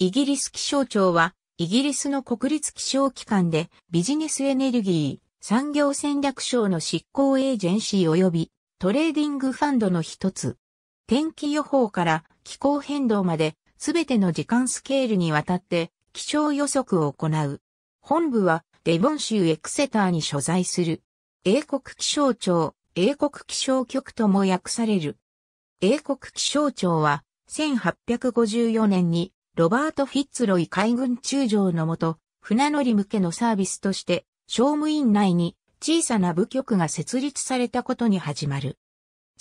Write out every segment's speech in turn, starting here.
イギリス気象庁は、イギリスの国立気象機関でビジネスエネルギー、産業戦略省の執行エージェンシー及びトレーディングファンドの一つ。天気予報から気候変動まですべての時間スケールにわたって気象予測を行う。本部はデボン州エクセターに所在する。英国気象庁、英国気象局とも訳される。英国気象庁は1854年にロバート・フィッツロイ海軍中将のもと、船乗り向けのサービスとして、商務院内に小さな部局が設立されたことに始まる。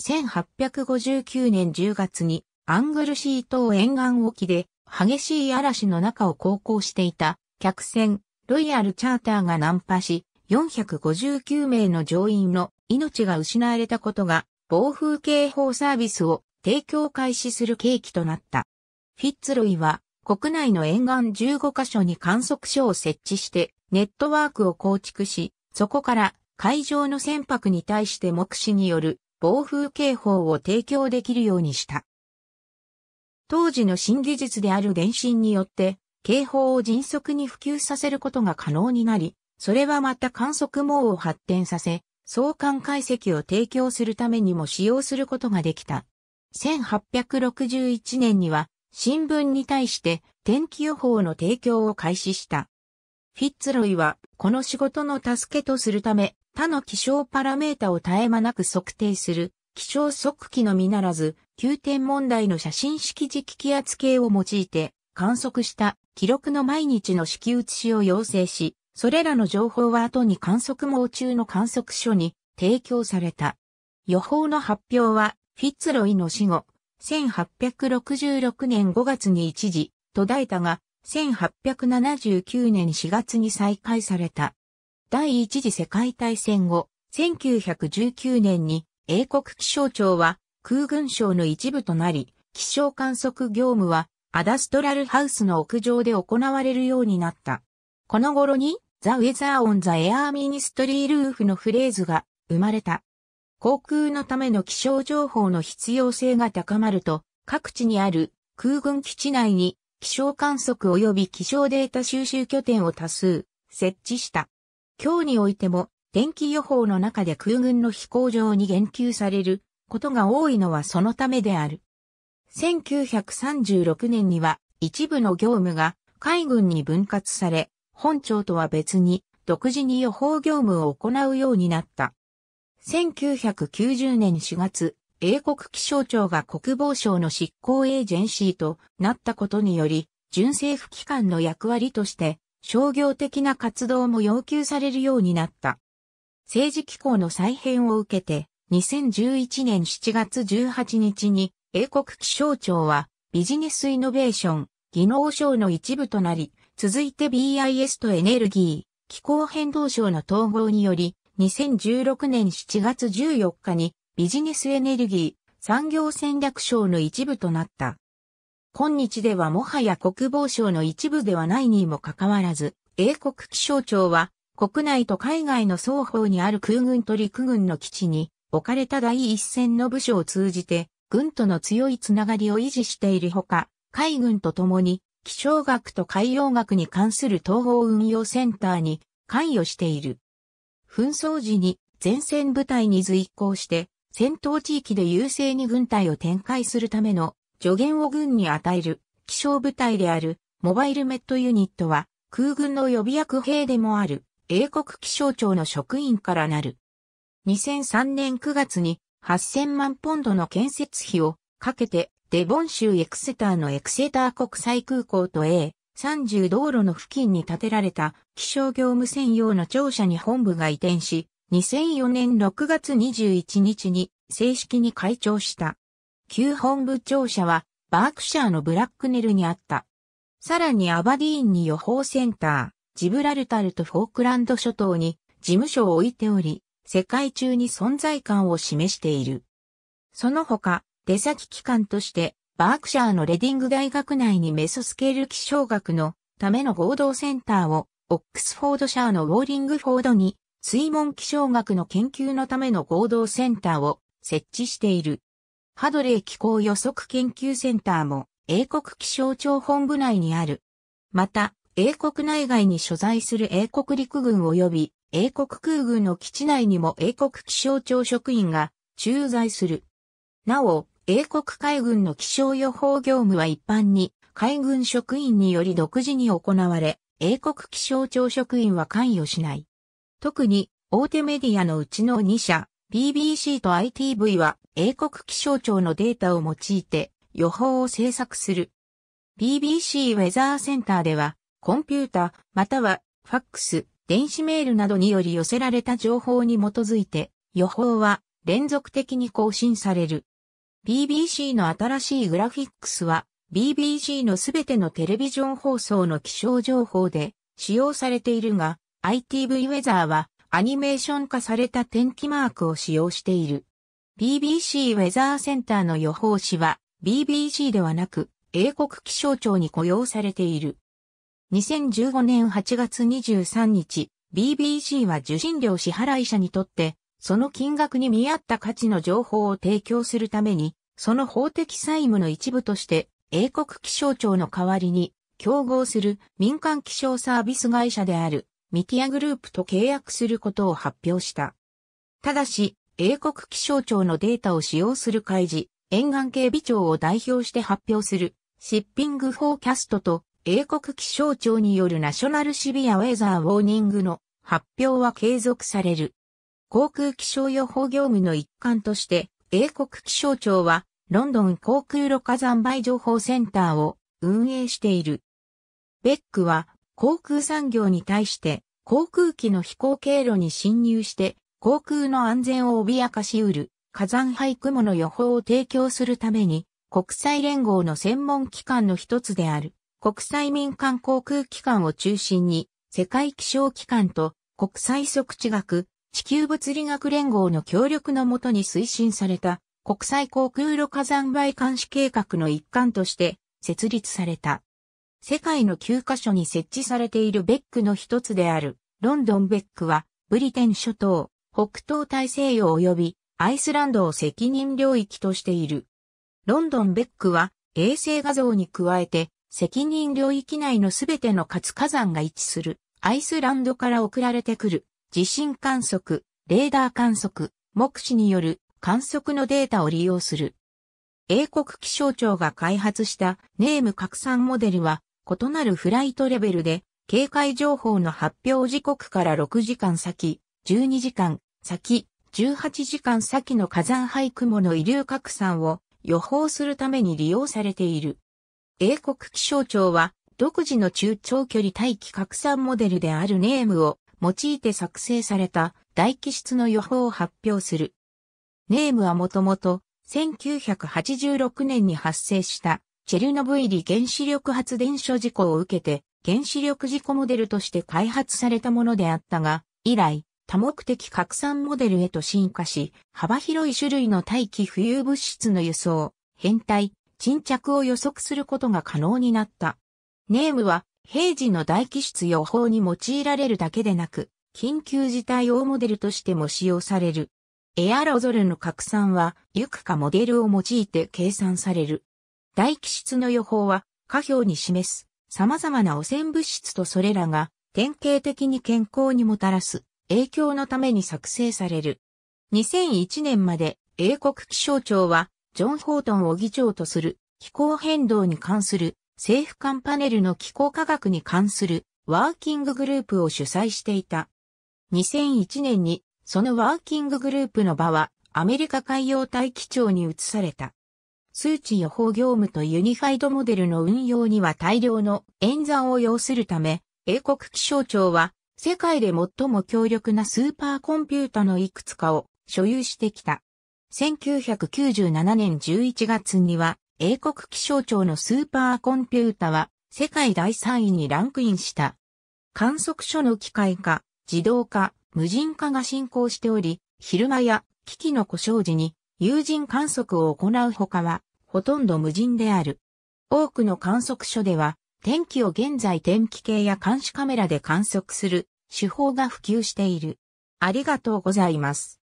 1859年10月に、アングルシー島沿岸沖で、激しい嵐の中を航行していた、客船、ロイヤルチャーターが難破し、459名の乗員の命が失われたことが、暴風警報サービスを提供開始する契機となった。フィッツロイは国内の沿岸15カ所に観測所を設置してネットワークを構築し、そこから海上の船舶に対して目視による暴風警報を提供できるようにした。当時の新技術である電信によって警報を迅速に普及させることが可能になり、それはまた観測網を発展させ、相関解析を提供するためにも使用することができた。1861年には新聞に対して天気予報の提供を開始した。フィッツロイはこの仕事の助けとするため他の気象パラメータを絶え間なく測定する気象測器のみならず、急点問題の写真式磁期気圧計を用いて観測した記録の毎日の式写しを要請し、それらの情報は後に観測網中の観測所に提供された。予報の発表はフィッツロイの死後、1866年5月に一時途絶えたが、1879年4月に再開された。第一次世界大戦後、1919年に英国気象庁は空軍省の一部となり、気象観測業務はアダストラルハウスの屋上で行われるようになった。この頃にザ・ウェザー・オン・ザ・エアー・ミニストリー・ルーフのフレーズが生まれた。航空のための気象情報の必要性が高まると、各地にある空軍基地内に気象観測及び気象データ収集拠点を多数設置した。今日においても天気予報の中で空軍の飛行場に言及されることが多いのはそのためである。1936年には一部の業務が海軍に分割され、本庁とは別に独自に予報業務を行うようになった。1990年4月、英国気象庁が国防省の執行エージェンシーとなったことにより、準政府機関の役割として、商業的な活動も要求されるようになった。政治機構の再編を受けて、2011年7月18日に、英国気象庁は、ビジネスイノベーション、技能省の一部となり、続いて BIS とエネルギー、気候変動省の統合により、2016年7月14日にビジネスエネルギー産業戦略省の一部となった。今日ではもはや国防省の一部ではないにもかかわらず、英国気象庁は国内と海外の双方にある空軍と陸軍の基地に置かれた第一線の部署を通じて軍との強いつながりを維持しているほか、海軍と共に気象学と海洋学に関する統合運用センターに関与している。紛争時に前線部隊に随行して、戦闘地域で優勢に軍隊を展開するための助言を軍に与える気象部隊であるモバイルメットユニットは空軍の予備役兵でもある英国気象庁の職員からなる。2003年9月に8000万ポンドの建設費をかけてデボン州エクセターのエクセター国際空港と A 30道路の付近に建てられた気象業務専用の庁舎に本部が移転し、2004年6月21日に正式に開庁した。旧本部庁舎はバークシャーのブラックネルにあった。さらにアバディーンに予報センター、ジブラルタルとフォークランド諸島に事務所を置いており、世界中に存在感を示している。その他、出先機関としてバークシャーのレディング大学内にメソスケール気象学のための合同センターを、オックスフォードシャーのウォーリングフォードに、水門気象学の研究のための合同センターを設置している。ハドレー気候予測研究センターも、英国気象庁本部内にある。また、英国内外に所在する英国陸軍及び英国空軍の基地内にも英国気象庁職員が駐在する。なお、英国海軍の気象予報業務は一般に海軍職員により独自に行われ、英国気象庁職員は関与しない。特に大手メディアのうちの2社、BBC と ITV は英国気象庁のデータを用いて予報を制作する。BBC ウェザーセンターではコンピュータまたはファックス、電子メールなどにより寄せられた情報に基づいて予報は連続的に更新される。BBC の新しいグラフィックスは BBC のすべてのテレビジョン放送の気象情報で使用されているが ITV ウェザーはアニメーション化された天気マークを使用している。BBC ウェザーセンターの予報士は BBC ではなく英国気象庁に雇用されている。2015年8月23日、BBC は受信料支払い者にとってその金額に見合った価値の情報を提供するために、その法的債務の一部として、英国気象庁の代わりに、競合する民間気象サービス会社であるミティアグループと契約することを発表した。ただし、英国気象庁のデータを使用する開示、沿岸警備庁を代表して発表するシッピングフォーキャストと英国気象庁によるナショナルシビアウェザーウォーニングの発表は継続される。航空気象予報業務の一環として、英国気象庁は、ロンドン航空路火山灰情報センターを運営している。ベックは、航空産業に対して、航空機の飛行経路に侵入して、航空の安全を脅かし得る火山灰雲の予報を提供するために、国際連合の専門機関の一つである、国際民間航空機関を中心に、世界気象機関と国際測地学、地球物理学連合の協力のもとに推進された国際航空路火山灰監視計画の一環として設立された。世界の9カ所に設置されているベックの一つであるロンドンベックはブリテン諸島、北東大西洋及びアイスランドを責任領域としている。ロンドンベックは衛星画像に加えて責任領域内のすべての活火山が位置するアイスランドから送られてくる地震観測、レーダー観測、目視による観測のデータを利用する。英国気象庁が開発したネーム拡散モデルは異なるフライトレベルで警戒情報の発表時刻から6時間先、12時間先、18時間先の火山灰雲の遺留拡散を予報するために利用されている。英国気象庁は独自の中長距離大気拡散モデルであるネームを用いて作成された大気質の予報を発表する。ネームはもともと1986年に発生したチェルノブイリ原子力発電所事故を受けて原子力事故モデルとして開発されたものであったが、以来多目的拡散モデルへと進化し、幅広い種類の大気浮遊物質の輸送、変態、沈着を予測することが可能になった。ネームは平時の大気質予報に用いられるだけでなく、緊急事態用モデルとしても使用される。エアロゾルの拡散は、ゆくかモデルを用いて計算される。大気質の予報は、下表に示す、様々な汚染物質とそれらが、典型的に健康にもたらす、影響のために作成される。2001年まで、英国気象庁は、ジョン・ホートンを議長とする、気候変動に関する政府間パネルの気候科学に関するワーキンググループを主催していた。2001年にそのワーキンググループの場はアメリカ海洋大気庁に移された。数値予報業務とユニファイドモデルの運用には大量の演算を要するため、英国気象庁は世界で最も強力なスーパーコンピュータのいくつかを所有してきた。1997年11月には英国気象庁のスーパーコンピュータは世界第3位にランクインした。観測所の機械化、自動化、無人化が進行しており、昼間や機器の故障時に有人観測を行うほかは、ほとんど無人である。多くの観測所では、天気を現在天気計や監視カメラで観測する手法が普及している。ありがとうございます。